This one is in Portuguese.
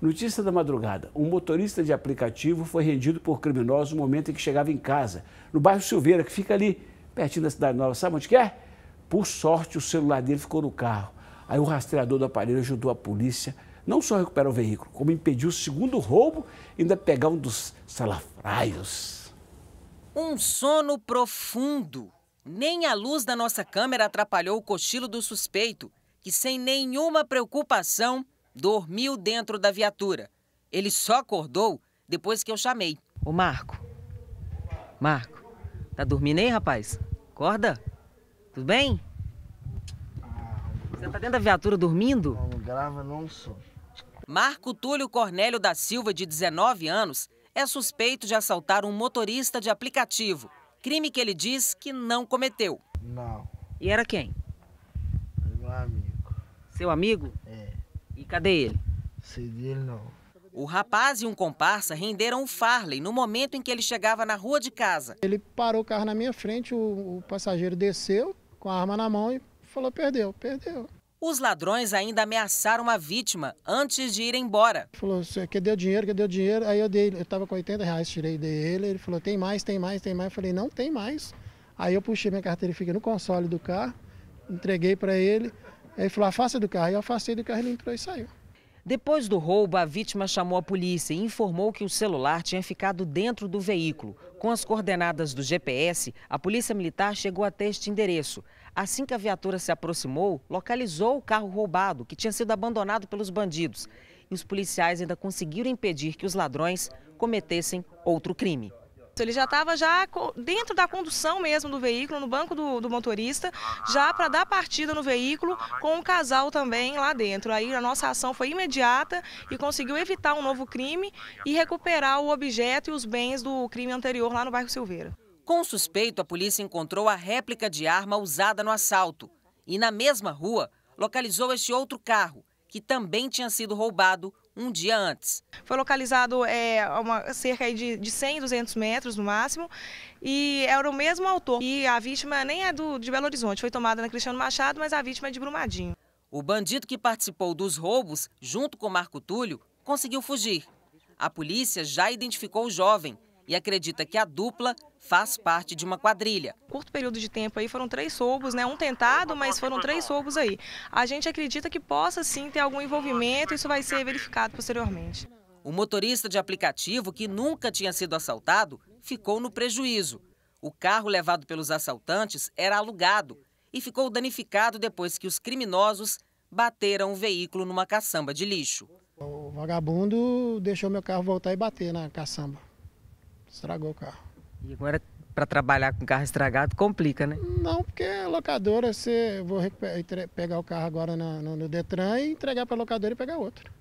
Notícia da madrugada: um motorista de aplicativo foi rendido por criminosos no momento em que chegava em casa, no bairro Silveira, que fica ali, pertinho da Cidade Nova. Sabe onde que é? Por sorte, o celular dele ficou no carro. Aí o rastreador do aparelho ajudou a polícia, não só a recuperar o veículo, como impediu o segundo roubo e ainda pegar um dos salafraios. Um sono profundo. Nem a luz da nossa câmera atrapalhou o cochilo do suspeito, que sem nenhuma preocupação dormiu dentro da viatura. Ele só acordou depois que eu chamei. Ô Marco, Marco, tá dormindo aí, rapaz? Acorda. Tudo bem? Você tá dentro da viatura dormindo? Não grava não, sou. Marco Túlio Cornélio da Silva, de 19 anos, é suspeito de assaltar um motorista de aplicativo. Crime que ele diz que não cometeu. Não. E era quem? Meu amigo. Seu amigo? É. E cadê ele? Sei ele não. O rapaz e um comparsa renderam o Farley no momento em que ele chegava na rua de casa. Ele parou o carro na minha frente, o, o passageiro desceu com a arma na mão e falou: perdeu, perdeu. Os ladrões ainda ameaçaram a vítima antes de ir embora. Falou, você quer deu dinheiro, quer deu dinheiro. Aí eu dei, eu tava com 80 reais, tirei dele. Ele falou, tem mais, tem mais, tem mais. Eu falei, não tem mais. Aí eu puxei minha carteira, no console do carro, entreguei para ele. Ele falou, afasta do carro. Eu afastei do carro, ele entrou e saiu. Depois do roubo, a vítima chamou a polícia e informou que o celular tinha ficado dentro do veículo. Com as coordenadas do GPS, a polícia militar chegou até este endereço. Assim que a viatura se aproximou, localizou o carro roubado, que tinha sido abandonado pelos bandidos. E os policiais ainda conseguiram impedir que os ladrões cometessem outro crime ele já estava já dentro da condução mesmo do veículo, no banco do, do motorista, já para dar partida no veículo com o casal também lá dentro. Aí a nossa ação foi imediata e conseguiu evitar um novo crime e recuperar o objeto e os bens do crime anterior lá no bairro Silveira. Com o suspeito, a polícia encontrou a réplica de arma usada no assalto. E na mesma rua, localizou este outro carro, que também tinha sido roubado um dia antes. Foi localizado é, uma, cerca de, de 100, 200 metros no máximo e era o mesmo autor. E a vítima nem é do, de Belo Horizonte, foi tomada na Cristiano Machado, mas a vítima é de Brumadinho. O bandido que participou dos roubos, junto com Marco Túlio, conseguiu fugir. A polícia já identificou o jovem, e acredita que a dupla faz parte de uma quadrilha. Curto período de tempo aí foram três roubos, né? Um tentado, mas foram três roubos aí. A gente acredita que possa sim ter algum envolvimento, isso vai ser verificado posteriormente. O motorista de aplicativo, que nunca tinha sido assaltado, ficou no prejuízo. O carro levado pelos assaltantes era alugado e ficou danificado depois que os criminosos bateram o veículo numa caçamba de lixo. O vagabundo deixou meu carro voltar e bater na caçamba. Estragou o carro. E agora para trabalhar com carro estragado complica, né? Não, porque a é locadora, você vou pegar o carro agora no, no, no Detran e entregar para a locadora e pegar outro.